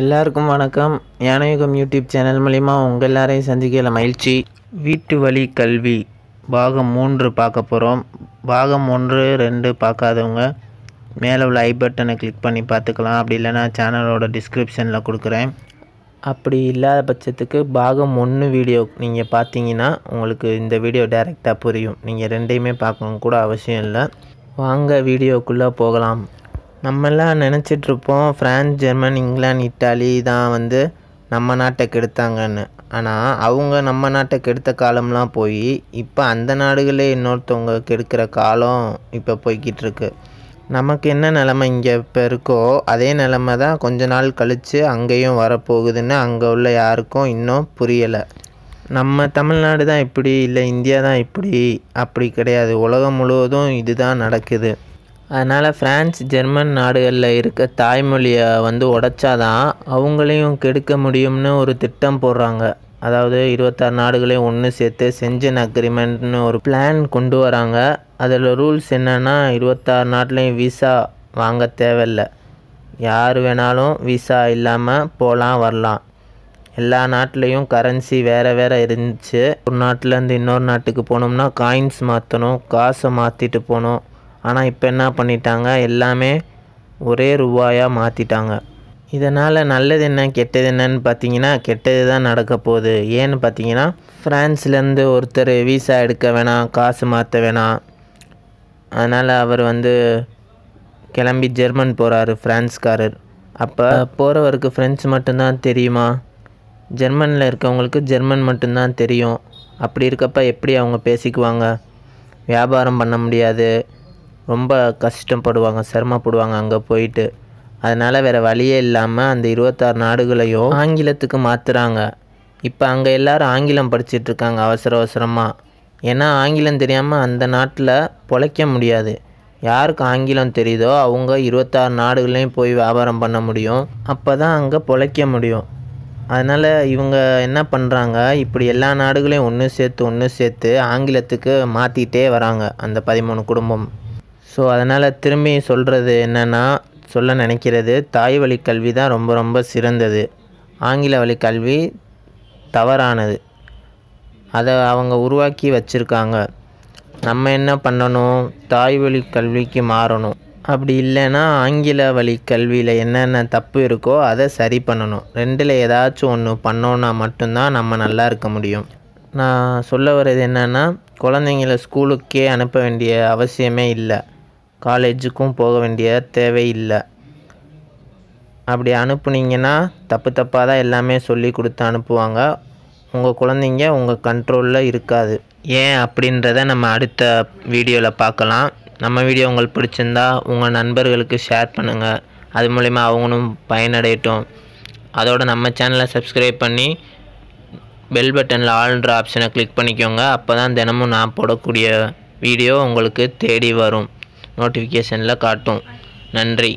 எல்லாருக்கும் வணக்கம் யானயுகம் YouTube channel மூலிமா உங்கள் எல்லாரையும் சந்திக்கல மகிழ்ச்சி வீட்டு வழி கல்வி பாகம் மூன்று பார்க்க போகிறோம் பாகம் ஒன்று ரெண்டு பார்க்காதவங்க மேலே உள்ள ஐ பட்டனை கிளிக் பண்ணி பார்த்துக்கலாம் அப்படி இல்லைனா சேனலோட டிஸ்கிரிப்ஷனில் கொடுக்குறேன் அப்படி இல்லாத பட்சத்துக்கு பாகம் ஒன்று வீடியோ நீங்கள் பார்த்தீங்கன்னா உங்களுக்கு இந்த வீடியோ டைரெக்டாக புரியும் நீங்கள் ரெண்டையுமே பார்க்கணும் கூட அவசியம் இல்லை வாங்க வீடியோக்குள்ளே போகலாம் நம்மெல்லாம் நினச்சிட்ருப்போம் ஃப்ரான்ஸ் ஜெர்மன் இங்கிலாந்து இட்டாலி தான் வந்து நம்ம நாட்டை கெடுத்தாங்கன்னு ஆனால் அவங்க நம்ம நாட்டை கெடுத்த காலம்லாம் போய் இப்போ அந்த நாடுகளே இன்னொருத்தவங்க கெடுக்கிற காலம் இப்போ இருக்கு நமக்கு என்ன நிலமை இங்கே இப்போ இருக்கோ அதே நிலமை தான் கொஞ்ச நாள் கழித்து அங்கேயும் வரப்போகுதுன்னு அங்கே உள்ள யாருக்கும் இன்னும் புரியலை நம்ம தமிழ்நாடு தான் இப்படி இல்லை இந்தியா தான் இப்படி அப்படி கிடையாது உலகம் முழுவதும் இது தான் நடக்குது அதனால் ஃப்ரான்ஸ் ஜெர்மன் நாடுகளில் இருக்க தாய்மொழியை வந்து உடச்சாதான் அவங்களையும் கெடுக்க முடியும்னு ஒரு திட்டம் போடுறாங்க அதாவது இருபத்தாறு நாடுகளையும் ஒன்று சேர்த்து செஞ்சன் அக்ரிமெண்ட்னு ஒரு பிளான் கொண்டு வராங்க அதில் ரூல்ஸ் என்னென்னா இருபத்தாறு நாட்டிலையும் விசா வாங்க தேவையில்லை யார் வேணாலும் விசா இல்லாமல் போகலாம் வரலாம் எல்லா நாட்டிலையும் கரன்சி வேறு வேறு இருந்துச்சு ஒரு நாட்டிலேருந்து இன்னொரு நாட்டுக்கு போனோம்னா காயின்ஸ் மாற்றணும் காசை மாற்றிட்டு போகணும் ஆனால் இப்போ என்ன பண்ணிட்டாங்க எல்லாமே ஒரே ரூபாயாக மாற்றிட்டாங்க இதனால் நல்லது என்ன கெட்டது என்னன்னு பார்த்தீங்கன்னா கெட்டது தான் நடக்க போகுது ஏன்னு பார்த்தீங்கன்னா ஃப்ரான்ஸ்லேருந்து ஒருத்தர் வீசா எடுக்க வேணாம் காசு மாற்ற வேணாம் அதனால் அவர் வந்து கிளம்பி ஜெர்மன் போகிறாரு ஃப்ரான்ஸ்காரர் அப்போ போகிறவருக்கு ஃப்ரெஞ்சு மட்டும்தான் தெரியுமா ஜெர்மனில் இருக்கவங்களுக்கு ஜெர்மன் மட்டும்தான் தெரியும் அப்படி இருக்கப்போ எப்படி அவங்க பேசிக்குவாங்க வியாபாரம் பண்ண முடியாது ரொம்ப கஷ்டப்படுவாங்க சிரமப்படுவாங்க அங்கே போயிட்டு அதனால் வேறு வழியே இல்லாமல் அந்த இருபத்தாறு நாடுகளையும் ஆங்கிலத்துக்கு மாற்றுறாங்க இப்போ அங்கே எல்லோரும் ஆங்கிலம் படிச்சிட்ருக்காங்க அவசர அவசரமாக ஏன்னா ஆங்கிலம் தெரியாமல் அந்த நாட்டில் பொழைக்க முடியாது யாருக்கு ஆங்கிலம் தெரியுதோ அவங்க இருபத்தாறு நாடுகளையும் போய் வியாபாரம் பண்ண முடியும் அப்போ தான் அங்கே பொழைக்க முடியும் அதனால் இவங்க என்ன பண்ணுறாங்க இப்படி எல்லா நாடுகளையும் ஒன்று சேர்த்து ஒன்று சேர்த்து ஆங்கிலத்துக்கு மாற்றிட்டே வராங்க அந்த பதிமூணு குடும்பம் ஸோ அதனால் திரும்பி சொல்கிறது என்னென்னா சொல்ல நினைக்கிறது தாய் வழி கல்வி தான் ரொம்ப ரொம்ப சிறந்தது ஆங்கில வழி கல்வி தவறானது அதை அவங்க உருவாக்கி வச்சுருக்காங்க நம்ம என்ன பண்ணணும் தாய் வழி கல்விக்கு மாறணும் அப்படி இல்லைன்னா ஆங்கில வழி கல்வியில் என்னென்ன தப்பு இருக்கோ அதை சரி பண்ணணும் ரெண்டில் ஏதாச்சும் ஒன்று பண்ணோன்னா மட்டும்தான் நம்ம நல்லா இருக்க முடியும் நான் சொல்ல வர்றது என்னென்னா குழந்தைங்கள ஸ்கூலுக்கே அனுப்ப வேண்டிய அவசியமே இல்லை காலேஜுக்கும் போக வேண்டிய தேவை இல்லை அப்படி அனுப்புனீங்கன்னா தப்பு தப்பாக தான் எல்லாமே சொல்லி கொடுத்து அனுப்புவாங்க உங்கள் குழந்தைங்க உங்கள் கண்ட்ரோலில் இருக்காது ஏன் அப்படின்றத நம்ம அடுத்த வீடியோவில் பார்க்கலாம் நம்ம வீடியோ உங்களுக்கு பிடிச்சிருந்தா உங்கள் நண்பர்களுக்கு ஷேர் பண்ணுங்கள் அது மூலிமா அவங்களும் பயனடையட்டும் அதோடு நம்ம சேனலை சப்ஸ்கிரைப் பண்ணி பெல் பட்டனில் ஆல்ன்ற ஆப்ஷனை கிளிக் பண்ணிக்கோங்க அப்போ தான் தினமும் நான் போடக்கூடிய வீடியோ உங்களுக்கு தேடி வரும் நோட்டிஃபிகேஷனில் காட்டும் நன்றி